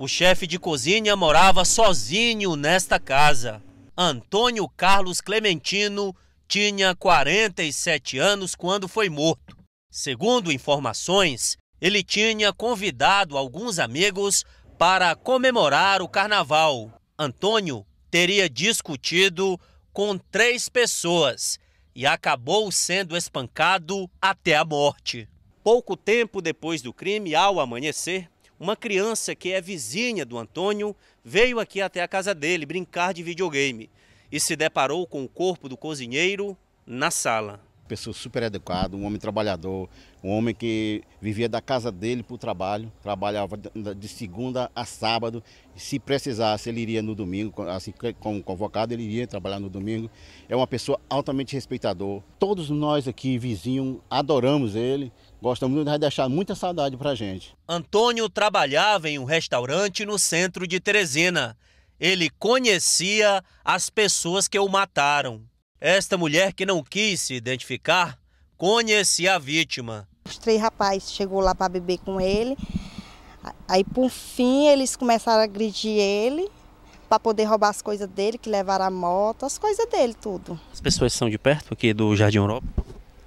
O chefe de cozinha morava sozinho nesta casa. Antônio Carlos Clementino tinha 47 anos quando foi morto. Segundo informações, ele tinha convidado alguns amigos para comemorar o carnaval. Antônio teria discutido com três pessoas e acabou sendo espancado até a morte. Pouco tempo depois do crime, ao amanhecer, uma criança que é vizinha do Antônio veio aqui até a casa dele brincar de videogame e se deparou com o corpo do cozinheiro na sala pessoa super educada, um homem trabalhador, um homem que vivia da casa dele para o trabalho, trabalhava de segunda a sábado. Se precisasse, ele iria no domingo, assim como convocado, ele iria trabalhar no domingo. É uma pessoa altamente respeitador. Todos nós aqui, vizinhos, adoramos ele. Gostamos, vai deixar muita saudade para gente. Antônio trabalhava em um restaurante no centro de Teresina. Ele conhecia as pessoas que o mataram. Esta mulher que não quis se identificar conhecia a vítima. Os três rapazes chegou lá para beber com ele. Aí, por fim, eles começaram a agredir ele para poder roubar as coisas dele, que levaram a moto, as coisas dele, tudo. As pessoas são de perto aqui do Jardim Europa?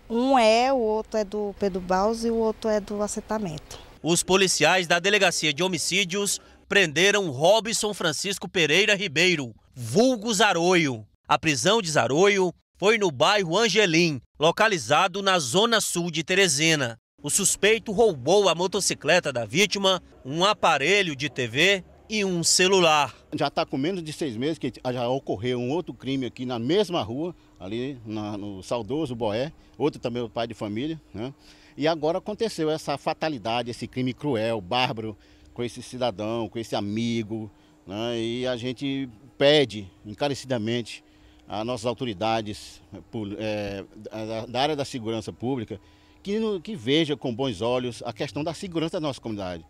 Um é, o outro é do Pedro Baus e o outro é do assentamento. Os policiais da Delegacia de Homicídios prenderam Robson Francisco Pereira Ribeiro, vulgo Zaroio, a prisão de Zaroio foi no bairro Angelim, localizado na zona sul de Teresina. O suspeito roubou a motocicleta da vítima, um aparelho de TV e um celular. Já está com menos de seis meses que já ocorreu um outro crime aqui na mesma rua, ali na, no saudoso Boé, outro também o pai de família. Né? E agora aconteceu essa fatalidade, esse crime cruel, bárbaro, com esse cidadão, com esse amigo. Né? E a gente pede encarecidamente as nossas autoridades é, da área da segurança pública que, que veja com bons olhos a questão da segurança da nossa comunidade.